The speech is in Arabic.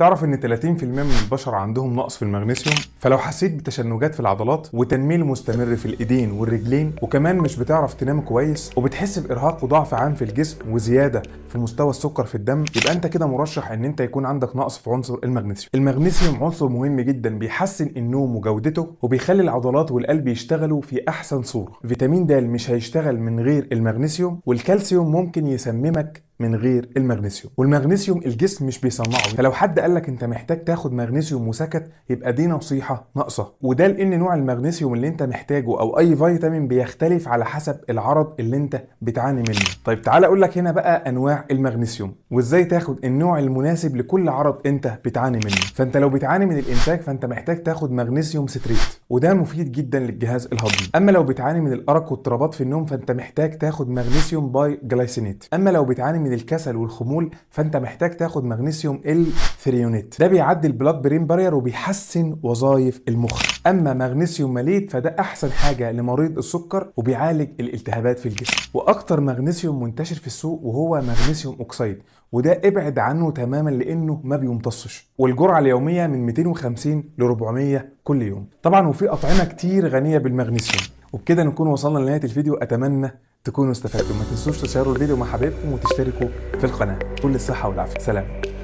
تعرف ان 30% من البشر عندهم نقص في المغنيسيوم فلو حسيت بتشنجات في العضلات وتنميل مستمر في الايدين والرجلين وكمان مش بتعرف تنام كويس وبتحس بارهاق وضعف عام في الجسم وزياده في مستوى السكر في الدم يبقى انت كده مرشح ان انت يكون عندك نقص في عنصر المغنيسيوم المغنيسيوم عنصر مهم جدا بيحسن النوم وجودته وبيخلي العضلات والقلب يشتغلوا في احسن صوره فيتامين د مش هيشتغل من غير المغنيسيوم والكالسيوم ممكن يسممك من غير المغنيسيوم والمغنيسيوم الجسم مش بيصنعه فلو حد قال لك انت محتاج تاخد مغنيسيوم وسكت يبقى دي نصيحه ناقصه وده لان نوع المغنيسيوم اللي انت محتاجه او اي فيتامين بيختلف على حسب العرض اللي انت بتعاني منه طيب تعالى اقول لك هنا بقى انواع المغنيسيوم وازاي تاخد النوع المناسب لكل عرض انت بتعاني منه فانت لو بتعاني من الامساك فانت محتاج تاخد مغنيسيوم ستريت وده مفيد جدا للجهاز الهضمي اما لو بتعاني من الارق واضطرابات في النوم فانت محتاج تاخد مغنيسيوم باي جلايسينيت اما لو بتعاني من الكسل والخمول فانت محتاج تاخد مغنيسيوم ال ثريونيت ده بيعدي البلاد برين بارير وبيحسن وظائف المخ اما مغنيسيوم ماليت فده احسن حاجه لمريض السكر وبيعالج الالتهابات في الجسم واكتر مغنيسيوم منتشر في السوق وهو مغنيسيوم اوكسيد وده ابعد عنه تماما لانه ما بيمتصش والجرعه اليوميه من 250 ل 400 كل يوم طبعا وفي اطعمه كتير غنيه بالمغنيسيوم وبكده نكون وصلنا لنهايه الفيديو اتمنى تكونوا استفدتوا ما تنسوش تشاركوا الفيديو مع حبايبكم وتشتركوا في القناه كل الصحه والعافيه سلام